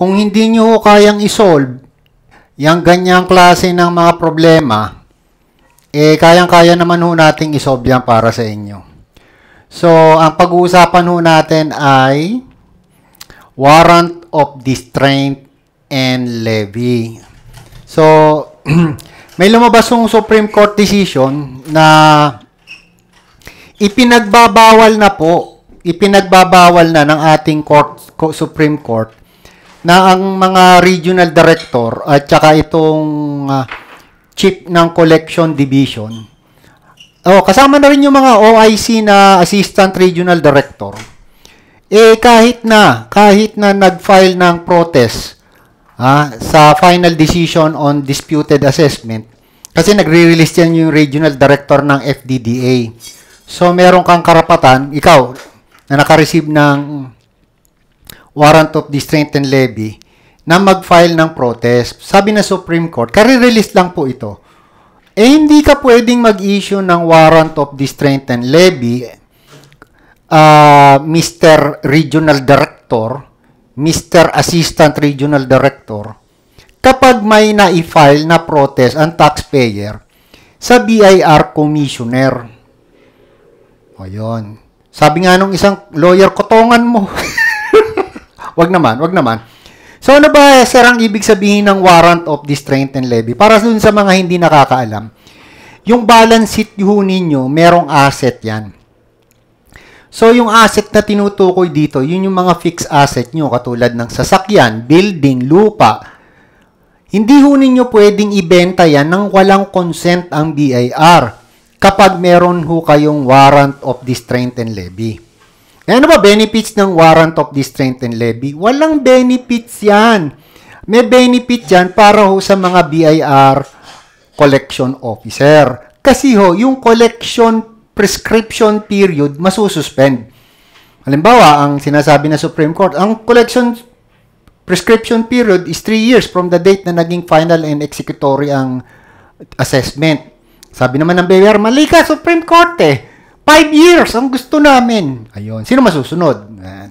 Kung hindi nyo ho kayang isolve yung ganyang klase ng mga problema, eh kayang-kaya naman ho nating isolve yan para sa inyo. So, ang pag-uusapan ho natin ay warrant of distraint and levy. So, may lumabas yung Supreme Court decision na ipinagbabawal na po, ipinagbabawal na ng ating court, Supreme Court na ang mga regional director at saka itong uh, chief ng collection division. Oh, kasama na rin yung mga OIC na assistant regional director. Eh kahit na kahit na nag-file ng protest ah, sa final decision on disputed assessment kasi nagre-release yan yung regional director ng FDDA. So meron kang karapatan, ikaw na naka-receive ng warrant of distraint and levy na mag-file ng protest. Sabi na Supreme Court, kare-release lang po ito. Eh, hindi ka pwedeng mag-issue ng warrant of distraint and levy, uh, ah, Mr. Regional Director, Mr. Assistant Regional Director, kapag may na-file na protest ang taxpayer sa BIR Commissioner. O yun. Sabi nga nung isang lawyer, kotongan mo. wag naman, wag naman. So ano ba sir ang ibig sabihin ng warrant of distraint and levy? Para dun sa mga hindi nakakaalam, yung balance sheet ho ninyo, merong asset yan. So yung asset na tinutukoy dito, yun yung mga fixed asset nyo katulad ng sasakyan, building, lupa. Hindi ho ninyo pwedeng ibenta yan nang walang consent ang BIR kapag meron ho kayong warrant of distraint and levy. Eh, ano ba benefits ng warrant of distraint and levy? Walang benefits yan. May benefit yan para ho sa mga BIR collection officer. Kasi ho, yung collection prescription period masususpend. Halimbawa, ang sinasabi na Supreme Court, ang collection prescription period is 3 years from the date na naging final and executory ang assessment. Sabi naman ng BIR, mali ka, Supreme Court eh. Five years ang gusto namin. Ayun. Sino masusunod? Ayan.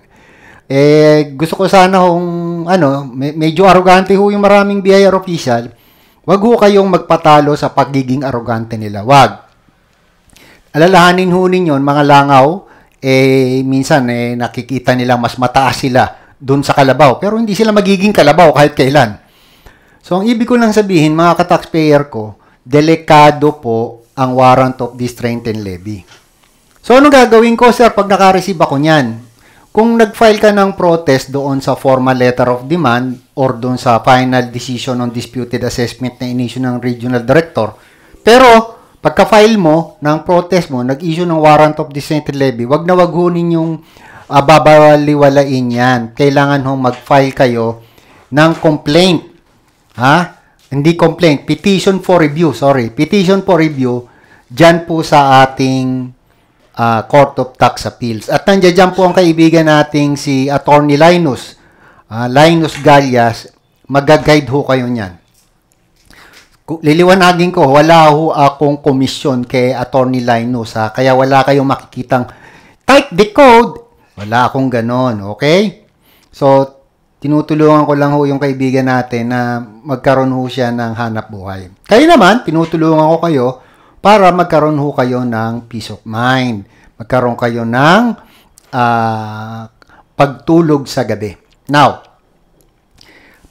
Eh, gusto ko sana kung, ano, medyo arrogante ho yung maraming BIR official. Huwag ho kayong magpatalo sa pagiging arrogante nila. Wag. Alalahanin ho ninyo, mga langaw, eh, minsan, eh, nakikita nila mas mataas sila doon sa kalabaw. Pero hindi sila magiging kalabaw kahit kailan. So, ang ibig ko lang sabihin, mga ka-taxpayer ko, delikado po ang warrant of this and levy. So, ano gagawin ko, sir, pag nakareceive ako niyan? Kung nag-file ka ng protest doon sa formal letter of demand or doon sa final decision on disputed assessment na inisyo ng regional director, pero pagka-file mo ng protest mo, nag-issue ng warrant of dissented levy, wag na wag hunin yung uh, ah, babawaliwalain yan. Kailangan hong mag-file kayo ng complaint. Ha? Hindi complaint, petition for review, sorry. Petition for review, dyan po sa ating uh, Court of Tax Appeals. At nandiyan po ang kaibigan nating si Attorney Linus, uh, Linus Gallas, magagaguide ho kayo niyan. Liliwanagin ko, wala ho akong komisyon kay Attorney Linus, ha? kaya wala kayong makikitang type the code. Wala akong ganon, okay? So, tinutulungan ko lang ho yung kaibigan natin na magkaroon ho siya ng hanap buhay. Kayo naman, tinutulungan ko kayo para magkaroon ho kayo ng peace of mind. Magkaroon kayo ng uh, pagtulog sa gabi. Now,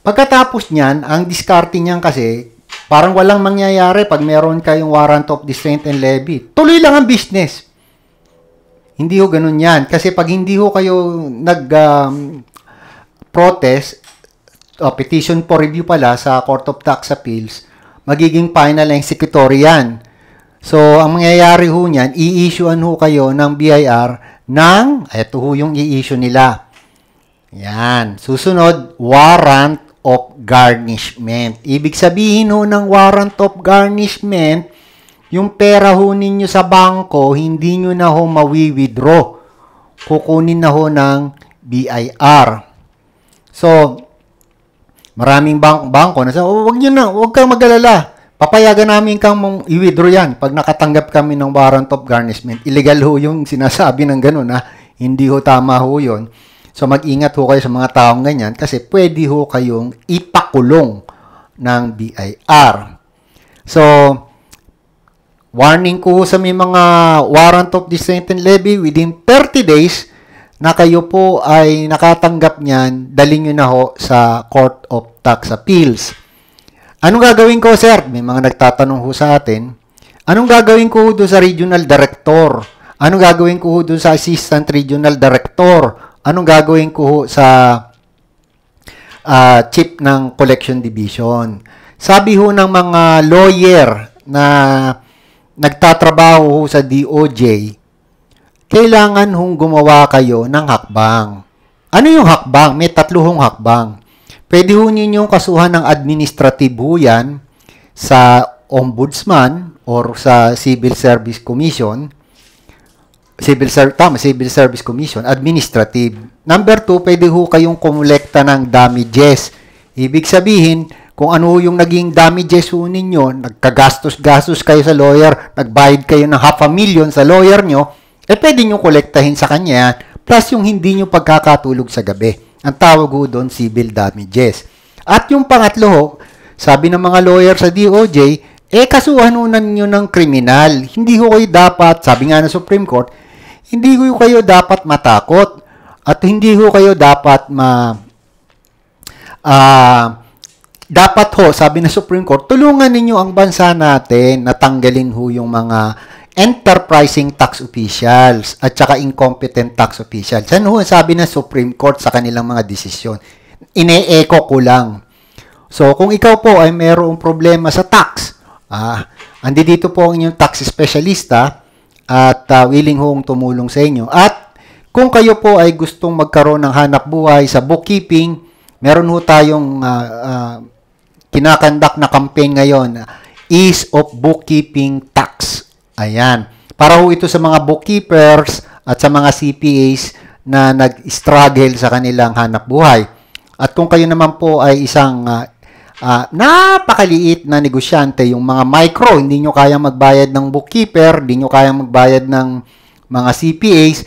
pagkatapos niyan, ang diskarte niyan kasi, parang walang mangyayari pag meron kayong warrant of distraint and levy. Tuloy lang ang business. Hindi ho ganun yan. Kasi pag hindi ho kayo nag-protest, um, o petition for review pala sa Court of Tax Appeals, magiging final executory yan So, ang mangyayari ho niyan, i-issuean ho kayo ng BIR ng, ito ho yung i-issue nila. Yan. Susunod, warrant of garnishment. Ibig sabihin ho ng warrant of garnishment, yung pera ho ninyo sa bangko, hindi nyo na ho mawi-withdraw. Kukunin na ho ng BIR. So, maraming bang bangko na sa, oh, wag nyo na, wag kang magalala Papayagan namin kang i-withdraw yan pag nakatanggap kami ng warrant of garnishment. Illegal ho yung sinasabi ng ganun ha. Hindi ho tama ho yun. So mag-ingat ho kayo sa mga taong ganyan kasi pwede ho kayong ipakulong ng BIR. So, warning ko sa may mga warrant of descent and levy within 30 days na kayo po ay nakatanggap niyan, dali nyo na ho sa Court of Tax Appeals. Anong gagawin ko, sir? May mga nagtatanong ho sa atin. Anong gagawin ko doon sa regional director? Anong gagawin ko doon sa assistant regional director? Anong gagawin ko sa uh, chief ng collection division? Sabi ho ng mga lawyer na nagtatrabaho ho sa DOJ, kailangan hong gumawa kayo ng hakbang. Ano yung hakbang? May tatlo hong hakbang. Pwede ho ninyong kasuhan ng administrative ho yan sa ombudsman or sa Civil Service Commission. Civil Service, tama, Civil Service Commission, administrative. Number two, pwede ho kayong kumulekta ng damages. Ibig sabihin, kung ano yung naging damages ho ninyo, nagkagastos-gastos kayo sa lawyer, nagbayad kayo ng half a million sa lawyer nyo, eh pwede nyo kolektahin sa kanya plus yung hindi nyo pagkakatulog sa gabi. Ang tawag ho doon, civil damages. At yung pangatlo ho, sabi ng mga lawyer sa DOJ, eh kasuhan ho ninyo ng kriminal. Hindi ho kayo dapat, sabi nga ng Supreme Court, hindi ho kayo dapat matakot at hindi ho kayo dapat ma uh, dapat ho, sabi ng Supreme Court, tulungan ninyo ang bansa natin na tanggalin ho yung mga enterprising tax officials at saka incompetent tax officials. Ano ho, sabi ng Supreme Court sa kanilang mga desisyon. Ine-echo ko lang. So, kung ikaw po ay mayroong problema sa tax, ah, andi dito po ang inyong tax specialista at uh, willing hong tumulong sa inyo. At kung kayo po ay gustong magkaroon ng hanap buhay sa bookkeeping, meron ho tayong uh, uh, kinakandak na campaign ngayon, Ease of Bookkeeping Tax Ayan. Para ho ito sa mga bookkeepers at sa mga CPAs na nag-struggle sa kanilang hanap buhay. At kung kayo naman po ay isang uh, uh, napakaliit na negosyante, yung mga micro, hindi nyo kaya magbayad ng bookkeeper, hindi nyo kaya magbayad ng mga CPAs,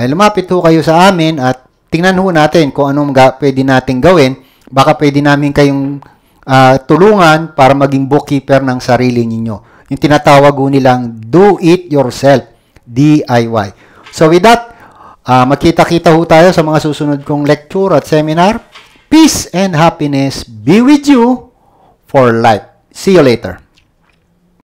ay lumapit ho kayo sa amin at tingnan ho natin kung anong pwede natin gawin. Baka pwede namin kayong uh, tulungan para maging bookkeeper ng sarili ninyo. Yung tinatawag nilang do it yourself, DIY. So with that, uh, magkita-kita ho tayo sa mga susunod kong lecture at seminar. Peace and happiness be with you for life. See you later.